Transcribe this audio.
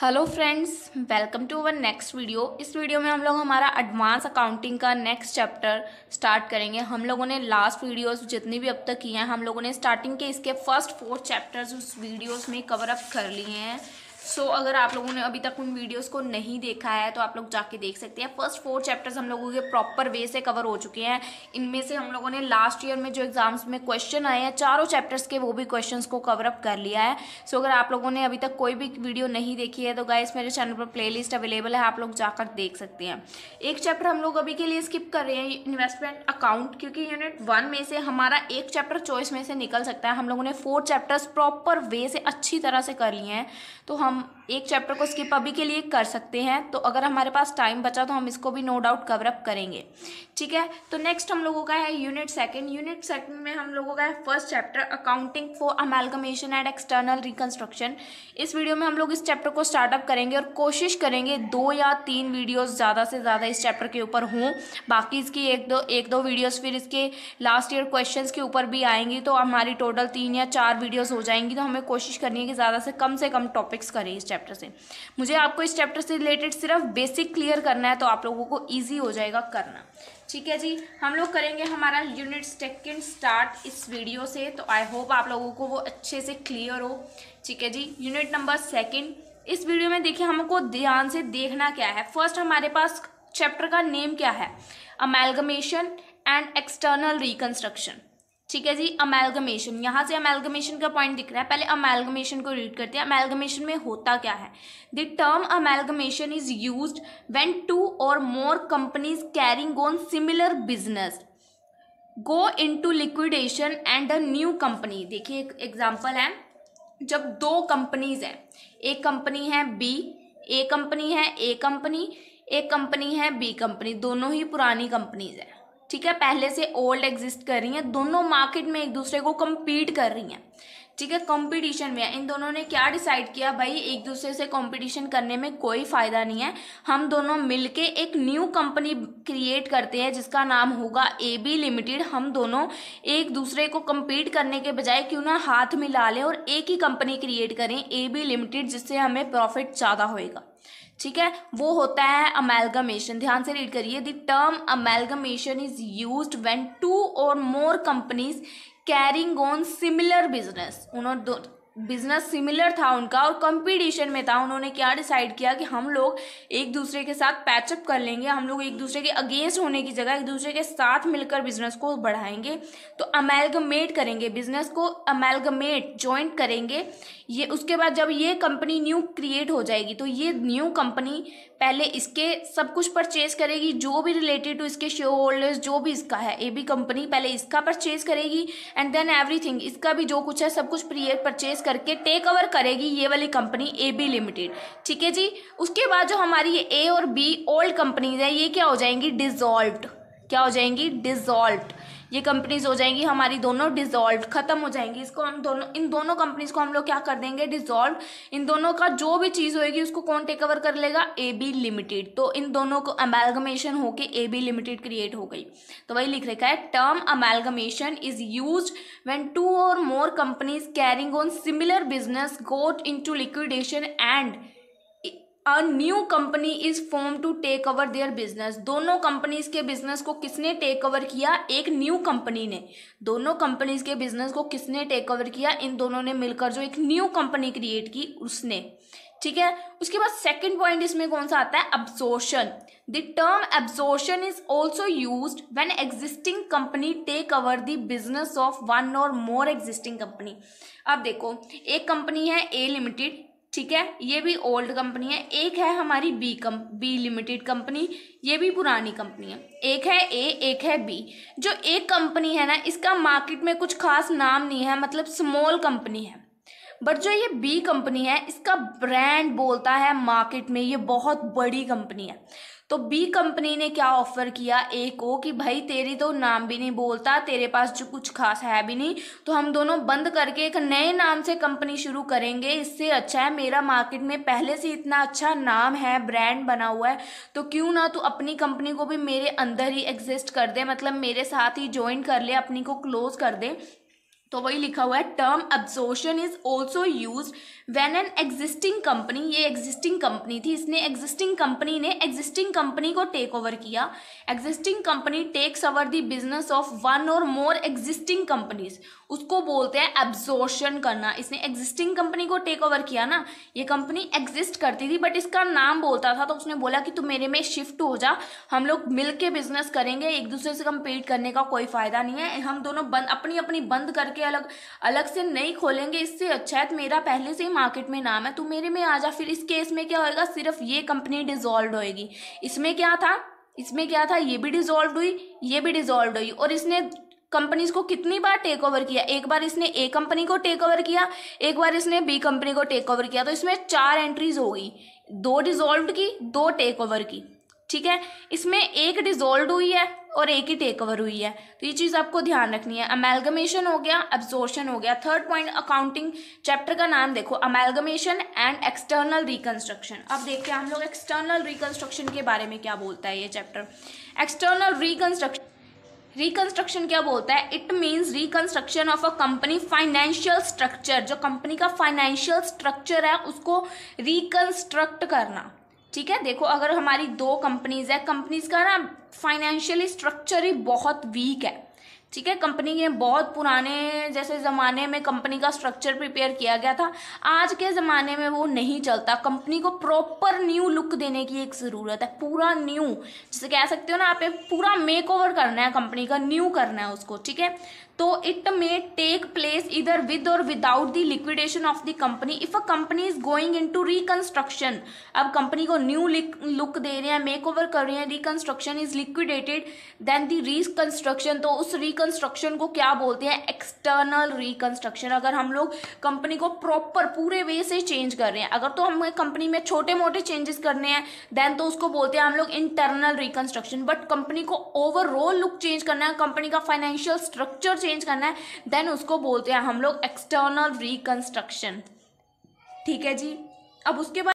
hello friends welcome to our next video इस video में हम लोग हमारा एडवांस अकाउंटिंग का नेक्स्ट चैप्टर स्टार्ट करेंगे हम लोगों ने लास्ट वीडियोस जितनी भी अब तक की हैं हम लोगों ने स्टार्टिंग के इसके फर्स्ट फोर चैप्टर्स उस वीडियोस में कवर अप कर लिए हैं सो so, अगर आप लोगों ने अभी तक उन वीडियोस को नहीं देखा है तो आप लोग जाके देख सकते हैं फर्स्ट फोर चैप्टर्स हम लोगों के प्रॉपर वे से कवर हो चुके हैं इनमें से हम लोगों ने लास्ट ईयर में जो एग्जाम्स में क्वेश्चन आए हैं चारों चैप्टर्स के वो भी क्वेश्चन को कवर अप कर लिया है सो so, अगर आप लोगों ने अभी तक कोई भी वीडियो नहीं देखी है तो गाइस मेरे चैनल पर प्ले अवेलेबल है आप लोग जाकर देख सकते हैं एक चैप्टर हम लोग अभी के लिए स्किप कर रहे हैं इन्वेस्टमेंट अकाउंट क्योंकि यूनिट वन में से हमारा एक चैप्टर चॉइस में से निकल सकता है हम लोगों ने फोर चैप्टर्स प्रॉपर वे से अच्छी तरह से कर लिए हैं तो हम como então, एक चैप्टर को स्किप अभी के लिए कर सकते हैं तो अगर हमारे पास टाइम बचा तो हम इसको भी नो डाउट कवरअप करेंगे ठीक है तो नेक्स्ट हम लोगों का है यूनिट सेकंड यूनिट सेकंड में हम लोगों का है first chapter accounting for amalgamation and external reconstruction इस वीडियो में हम लोग इस चैप्टर को स्टार्टअप करेंगे और कोशिश करेंगे दो या तीन वीडियोज़ ज़्यादा से ज़्यादा इस चैप्टर के ऊपर हों बाकी इसकी एक दो एक दो वीडियोज़ फिर इसके लास्ट ईयर क्वेश्चन के ऊपर भी आएंगी तो हमारी टोटल तीन या चार वीडियोज़ हो जाएंगी तो हमें कोशिश करनी है कि ज़्यादा से कम से कम टॉपिक्स करें इस चैप्टर से मुझे आपको इस चैप्टर से रिलेटेड सिर्फ बेसिक क्लियर करना है तो आप लोगों को ईजी हो जाएगा करना ठीक है जी हम लोग करेंगे हमारा यूनिट सेकेंड स्टार्ट इस वीडियो से तो आई होप आप लोगों को वो अच्छे से क्लियर हो ठीक है जी यूनिट नंबर सेकेंड इस वीडियो में देखिए हमको ध्यान से देखना क्या है फर्स्ट हमारे पास चैप्टर का नेम क्या है अमेलगमेशन एंड एक्सटर्नल रिकन्स्ट्रक्शन ठीक है जी अमेलगमेशन यहाँ से अमेलगमेशन का पॉइंट दिख रहा है पहले अमेलगमेशन को रीड करते हैं अमेलगमेशन में होता क्या है the term amalgamation is use when two or more companies carrying on similar business go into liquidation and a new company देखिए एक एग्जाम्पल है जब दो कंपनीज हैं एक कंपनी है बी ए कंपनी है ए कंपनी एक कंपनी है बी कंपनी दोनों ही पुरानी कंपनीज हैं ठीक है पहले से ओल्ड एग्जिस्ट कर रही हैं दोनों मार्केट में एक दूसरे को कम्पीट कर रही हैं ठीक है कंपटीशन में इन दोनों ने क्या डिसाइड किया भाई एक दूसरे से कंपटीशन करने में कोई फायदा नहीं है हम दोनों मिलके एक न्यू कंपनी क्रिएट करते हैं जिसका नाम होगा ए बी लिमिटेड हम दोनों एक दूसरे को कंपीट करने के बजाय क्यों ना हाथ मिला लें और एक ही कंपनी क्रिएट करें ए बी लिमिटेड जिससे हमें प्रॉफिट ज़्यादा होएगा ठीक है वो होता है अमेलगमेशन ध्यान से रीड करिए the term amalgamation is use when two or more companies carrying on similar business उन्होंने बिजनेस सिमिलर था उनका और कंपटीशन में था उन्होंने क्या डिसाइड किया कि हम लोग एक दूसरे के साथ पैचअप कर लेंगे हम लोग एक दूसरे के अगेंस्ट होने की जगह एक दूसरे के साथ मिलकर बिजनेस को बढ़ाएंगे तो अमेलगमेट करेंगे बिजनेस को अमेलगमेट ज्वाइंट करेंगे ये उसके बाद जब ये कंपनी न्यू क्रिएट हो जाएगी तो ये न्यू कंपनी पहले इसके सब कुछ परचेज करेगी जो भी रिलेटेड टू इसके शेयर होल्डर्स जो भी इसका है ए बी कंपनी पहले इसका परचेज करेगी एंड देन एवरीथिंग इसका भी जो कुछ है सब कुछ प्रिएट परचेज करके टेक ओवर करेगी ये वाली कंपनी ए बी लिमिटेड ठीक है जी उसके बाद जो हमारी ये ए और बी ओल्ड कंपनीज है ये क्या हो जाएंगी डिजॉल्व क्या हो जाएंगी डिजॉल्व ये कंपनीज हो जाएंगी हमारी दोनों डिजोल्व खत्म हो जाएंगी इसको हम दोनों इन दोनों कंपनीज को हम लोग क्या कर देंगे डिजोल्व इन दोनों का जो भी चीज़ होएगी उसको कौन टेक ओवर कर लेगा ए बी लिमिटेड तो इन दोनों को अमेलगमेशन होके ए बी लिमिटेड क्रिएट हो गई तो वही लिख रखा है term amalgamation is use when two or more companies carrying on similar business got into liquidation and a new company is form to take over their business दोनों companies के business को किसने टेक ओवर किया एक new company ने दोनों companies के business को किसने टेक ओवर किया इन दोनों ने मिलकर जो एक न्यू कंपनी क्रिएट की उसने ठीक है उसके बाद सेकंड पॉइंट इसमें कौन सा आता है absorption the term absorption is also use when existing company take over the business of one or more existing company अब देखो एक कंपनी है ए लिमिटेड ठीक है ये भी ओल्ड कंपनी है एक है हमारी B come B limited company ये भी पुरानी कंपनी है एक है ए एक है बी जो एक कंपनी है ना इसका मार्केट में कुछ खास नाम नहीं है मतलब स्मॉल कंपनी है बट जो ये बी कंपनी है इसका ब्रांड बोलता है मार्केट में ये बहुत बड़ी कंपनी है तो बी कंपनी ने क्या ऑफर किया ए को कि भाई तेरी तो नाम भी नहीं बोलता तेरे पास जो कुछ खास है भी नहीं तो हम दोनों बंद करके एक नए नाम से कंपनी शुरू करेंगे इससे अच्छा है मेरा मार्केट में पहले से इतना अच्छा नाम है ब्रांड बना हुआ है तो क्यों ना तू अपनी कंपनी को भी मेरे अंदर ही एग्जिस्ट कर दे मतलब मेरे साथ ही ज्वाइन कर ले अपनी को क्लोज कर दे तो वही लिखा हुआ है term absorption is also use when an existing company ये एग्जिस्टिंग कंपनी थी इसने एग्जिस्टिंग कंपनी ने एग्जिस्टिंग कंपनी को टेक ओवर किया existing company takes over the business of one or more existing companies उसको बोलते हैं एब्जॉर्शन करना इसने एग्जिस्टिंग कंपनी को टेक ओवर किया ना ये कंपनी एग्जिस्ट करती थी बट इसका नाम बोलता था तो उसने बोला कि तू मेरे में शिफ्ट हो जा हम लोग मिल के बिजनेस करेंगे एक दूसरे से कम्पीट करने का कोई फायदा नहीं है हम दोनों बंद अपनी अपनी बंद करके अलग अलग से नहीं खोलेंगे इससे अच्छा है तो मेरा पहले से ही मार्केट में नाम है तो मेरे में आ जा फिर इस केस में क्या होएगा सिर्फ ये कंपनी डिजोल्व होएगी इसमें क्या था इसमें क्या था ये भी डिजोल्व हुई ये भी डिजोल्व हुई और इसने कंपनीज को कितनी बार टेक ओवर किया एक बार इसने ए कंपनी को टेक ओवर किया एक बार इसने बी कंपनी को टेक ओवर किया तो इसमें चार एंट्रीज हो गई दो डिजोल्व की दो टेक ओवर की ठीक है इसमें एक डिजोल्व हुई है और एक ही टेक ओवर हुई है तो ये चीज़ आपको ध्यान रखनी है अमेलगमेशन हो गया एब्जॉर्शन हो गया थर्ड पॉइंट अकाउंटिंग चैप्टर का नाम देखो अमेलगमेशन एंड एक्सटर्नल रिकन्स्ट्रक्शन अब देखते हैं हम लोग एक्सटर्नल रिकन्स्ट्रक्शन के बारे में क्या बोलता है ये चैप्टर एक्सटर्नल रिकन्स्ट्रक्शन रिकन्स्ट्रक्शन क्या बोलता है it means reconstruction of a company financial structure जो कंपनी का फाइनेंशियल स्ट्रक्चर है उसको रिकंस्ट्रक्ट करना ठीक है देखो अगर हमारी दो कंपनीज है कंपनीज का ना फाइनेंशियली स्ट्रक्चर ही बहुत वीक है ठीक है कंपनी के बहुत पुराने जैसे ज़माने में कंपनी का स्ट्रक्चर प्रिपेयर किया गया था आज के ज़माने में वो नहीं चलता कंपनी को प्रॉपर न्यू लुक देने की एक ज़रूरत है पूरा न्यू जैसे कह सकते हो ना आप पूरा मेक ओवर करना है कंपनी का न्यू करना है उसको ठीक है तो इट मे टेक प्लेस इधर with or without the liquidation of the company if a company is going into reconstruction अब कंपनी को न्यू लुक दे रहे हैं मेक ओवर कर रहे हैं reconstruction is liquidated then the reconstruction तो उस रिकन्स्ट्रक्शन को क्या बोलते हैं एक्सटर्नल रिकन्स्ट्रक्शन अगर हम लोग कंपनी को प्रॉपर पूरे वे से चेंज कर रहे हैं अगर तो हम कंपनी में छोटे मोटे चेंजेस करने हैं देन तो उसको बोलते हैं हम लोग इंटरनल रिकन्स्ट्रक्शन बट कंपनी को ओवरऑल लुक चेंज करना है कंपनी का फाइनेंशियल स्ट्रक्चर चेंज करना है देन उसको बोलते हैं हम लोग एक्सटर्नल रिकंस्ट्रक्शन ठीक है जी अब उसके बाद